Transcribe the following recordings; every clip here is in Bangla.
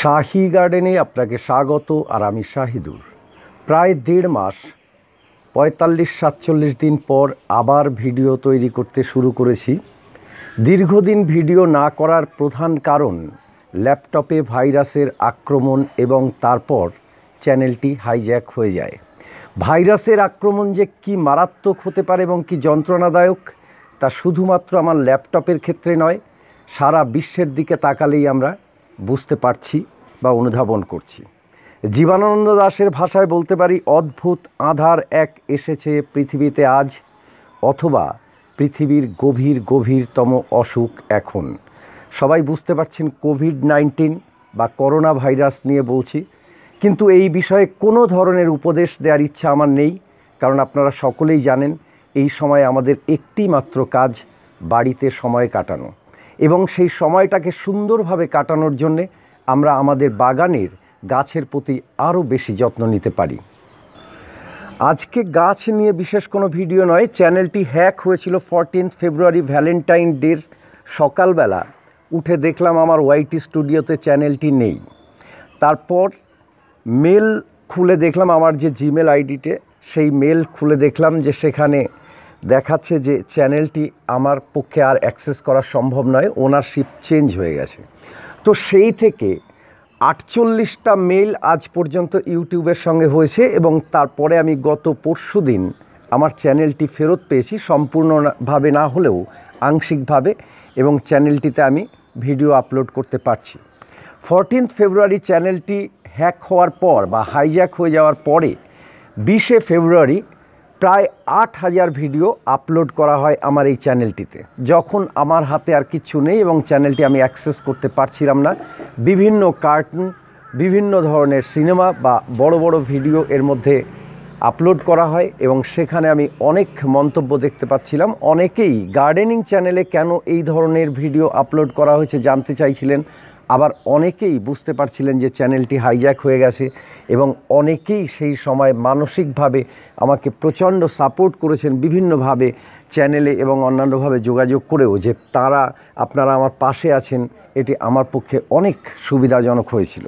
শাহি গার্ডেনে আপনাকে স্বাগত আর আমি শাহিদুর প্রায় দেড় মাস পঁয়তাল্লিশ সাতচল্লিশ দিন পর আবার ভিডিও তৈরি করতে শুরু করেছি দীর্ঘদিন ভিডিও না করার প্রধান কারণ ল্যাপটপে ভাইরাসের আক্রমণ এবং তারপর চ্যানেলটি হাইজ্যাক হয়ে যায় ভাইরাসের আক্রমণ যে কি মারাত্মক হতে পারে এবং কি যন্ত্রণাদায়ক তা শুধুমাত্র আমার ল্যাপটপের ক্ষেত্রে নয় সারা বিশ্বের দিকে তাকালেই আমরা বুঝতে পারছি বা অনুধাবন করছি জীবানন্দ দাসের ভাষায় বলতে পারি অদ্ভুত আধার এক এসেছে পৃথিবীতে আজ অথবা পৃথিবীর গভীর গভীরতম অসুখ এখন সবাই বুঝতে পারছেন কোভিড নাইন্টিন বা করোনা ভাইরাস নিয়ে বলছি কিন্তু এই বিষয়ে কোনো ধরনের উপদেশ দেওয়ার ইচ্ছা আমার নেই কারণ আপনারা সকলেই জানেন এই সময় আমাদের একটি মাত্র কাজ বাড়িতে সময় কাটানো এবং সেই সময়টাকে সুন্দরভাবে কাটানোর জন্যে আমরা আমাদের বাগানের গাছের প্রতি আরও বেশি যত্ন নিতে পারি আজকে গাছ নিয়ে বিশেষ কোনো ভিডিও নয় চ্যানেলটি হ্যাক হয়েছিল ফরটিন্থ ফেব্রুয়ারি ভ্যালেন্টাইন ডের সকালবেলা উঠে দেখলাম আমার ওয়াইটি স্টুডিওতে চ্যানেলটি নেই তারপর মেল খুলে দেখলাম আমার যে জিমেল আইডিতে সেই মেল খুলে দেখলাম যে সেখানে দেখাচ্ছে যে চ্যানেলটি আমার পক্ষে আর অ্যাক্সেস করা সম্ভব নয় ওনারশিপ চেঞ্জ হয়ে গেছে তো সেই থেকে আটচল্লিশটা মেল আজ পর্যন্ত ইউটিউবের সঙ্গে হয়েছে এবং তারপরে আমি গত পরশু দিন আমার চ্যানেলটি ফেরত পেয়েছি সম্পূর্ণভাবে না হলেও আংশিকভাবে এবং চ্যানেলটিতে আমি ভিডিও আপলোড করতে পারছি ফরটিন্থ ফেব্রুয়ারি চ্যানেলটি হ্যাক হওয়ার পর বা হাইজ্যাক হয়ে যাওয়ার পরে বিশে ফেব্রুয়ারি প্রায় আট হাজার ভিডিও আপলোড করা হয় আমার এই চ্যানেলটিতে যখন আমার হাতে আর কিছু নেই এবং চ্যানেলটি আমি অ্যাক্সেস করতে পারছিলাম না বিভিন্ন কার্টুন বিভিন্ন ধরনের সিনেমা বা বড় বড় ভিডিও এর মধ্যে আপলোড করা হয় এবং সেখানে আমি অনেক মন্তব্য দেখতে পাচ্ছিলাম অনেকেই গার্ডেনিং চ্যানেলে কেন এই ধরনের ভিডিও আপলোড করা হয়েছে জানতে চাইছিলেন আবার অনেকেই বুঝতে পারছিলেন যে চ্যানেলটি হাইজ্যাক হয়ে গেছে এবং অনেকেই সেই সময় মানসিকভাবে আমাকে প্রচণ্ড সাপোর্ট করেছেন বিভিন্নভাবে চ্যানেলে এবং অন্যান্যভাবে যোগাযোগ করেও যে তারা আপনারা আমার পাশে আছেন এটি আমার পক্ষে অনেক সুবিধাজনক হয়েছিল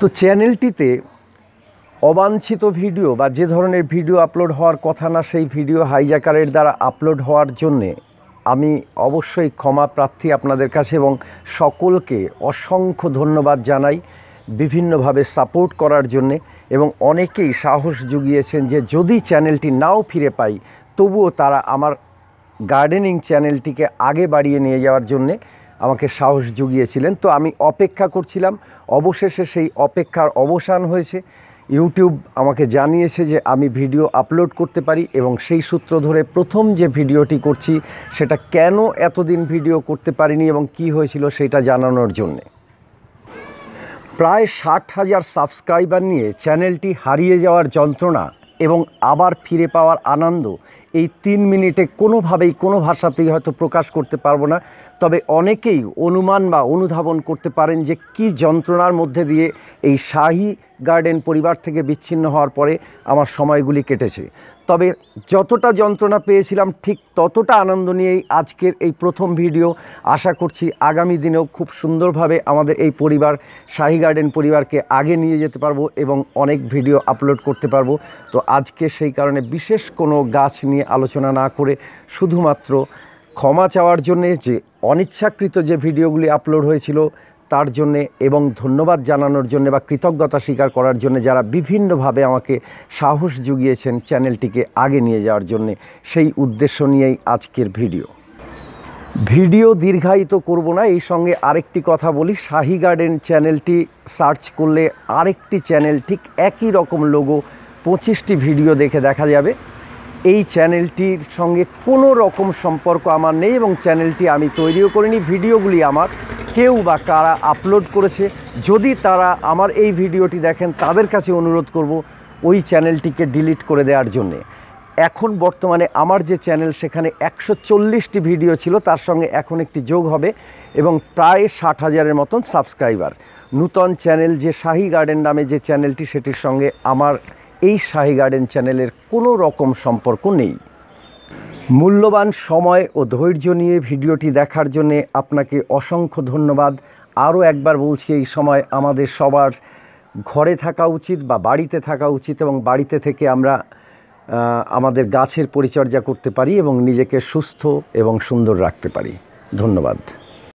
তো চ্যানেলটিতে অবাঞ্ছিত ভিডিও বা যে ধরনের ভিডিও আপলোড হওয়ার কথা না সেই ভিডিও হাইজাকারের দ্বারা আপলোড হওয়ার জন্যে আমি অবশ্যই ক্ষমা প্রার্থী আপনাদের কাছে এবং সকলকে অসংখ্য ধন্যবাদ জানাই বিভিন্নভাবে সাপোর্ট করার জন্যে এবং অনেকেই সাহস জুগিয়েছেন যে যদি চ্যানেলটি নাও ফিরে পাই তবুও তারা আমার গার্ডেনিং চ্যানেলটিকে আগে বাড়িয়ে নিয়ে যাওয়ার জন্যে আমাকে সাহস জুগিয়েছিলেন তো আমি অপেক্ষা করছিলাম অবশেষে সেই অপেক্ষার অবসান হয়েছে ইউটিউব আমাকে জানিয়েছে যে আমি ভিডিও আপলোড করতে পারি এবং সেই সূত্র ধরে প্রথম যে ভিডিওটি করছি সেটা কেন এতদিন ভিডিও করতে পারিনি এবং কি হয়েছিল সেটা জানানোর জন্যে প্রায় ষাট হাজার সাবস্ক্রাইবার নিয়ে চ্যানেলটি হারিয়ে যাওয়ার যন্ত্রণা এবং আবার ফিরে পাওয়ার আনন্দ এই তিন মিনিটে কোনোভাবেই কোনো ভাষাতেই হয়তো প্রকাশ করতে পারবো না তবে অনেকেই অনুমান বা অনুধাবন করতে পারেন যে কি যন্ত্রণার মধ্যে দিয়ে এই শাহী গার্ডেন পরিবার থেকে বিচ্ছিন্ন হওয়ার পরে আমার সময়গুলি কেটেছে তবে যতটা যন্ত্রণা পেয়েছিলাম ঠিক ততটা আনন্দ নিয়েই আজকের এই প্রথম ভিডিও আশা করছি আগামী দিনেও খুব সুন্দরভাবে আমাদের এই পরিবার শাহি গার্ডেন পরিবারকে আগে নিয়ে যেতে পারবো এবং অনেক ভিডিও আপলোড করতে পারবো তো আজকে সেই কারণে বিশেষ কোনো গাছ নিয়ে আলোচনা না করে শুধুমাত্র ক্ষমা চাওয়ার জন্যে যে অনিচ্ছাকৃত যে ভিডিওগুলি আপলোড হয়েছিল তার জন্যে এবং ধন্যবাদ জানানোর জন্যে বা কৃতজ্ঞতা স্বীকার করার জন্যে যারা বিভিন্নভাবে আমাকে সাহস জুগিয়েছেন চ্যানেলটিকে আগে নিয়ে যাওয়ার জন্যে সেই উদ্দেশ্য নিয়েই আজকের ভিডিও ভিডিও দীর্ঘায়িত করব না এই সঙ্গে আরেকটি কথা বলি শাহি গার্ডেন চ্যানেলটি সার্চ করলে আরেকটি চ্যানেল ঠিক একই রকম লোগো পঁচিশটি ভিডিও দেখে দেখা যাবে এই চ্যানেলটির সঙ্গে কোনো রকম সম্পর্ক আমার নেই এবং চ্যানেলটি আমি তৈরিও করিনি ভিডিওগুলি আমার কেউ বা কারা আপলোড করেছে যদি তারা আমার এই ভিডিওটি দেখেন তাদের কাছে অনুরোধ করব ওই চ্যানেলটিকে ডিলিট করে দেওয়ার জন্যে এখন বর্তমানে আমার যে চ্যানেল সেখানে একশো চল্লিশটি ভিডিও ছিল তার সঙ্গে এখন একটি যোগ হবে এবং প্রায় ষাট হাজারের মতন সাবস্ক্রাইবার নূতন চ্যানেল যে শাহি গার্ডেন নামে যে চ্যানেলটি সেটির সঙ্গে আমার এই শাহী গার্ডেন চ্যানেলের কোনো রকম সম্পর্ক নেই মূল্যবান সময় ও ধৈর্য নিয়ে ভিডিওটি দেখার জন্য আপনাকে অসংখ্য ধন্যবাদ আরও একবার বলছি এই সময় আমাদের সবার ঘরে থাকা উচিত বা বাড়িতে থাকা উচিত এবং বাড়িতে থেকে আমরা আমাদের গাছের পরিচর্যা করতে পারি এবং নিজেকে সুস্থ এবং সুন্দর রাখতে পারি ধন্যবাদ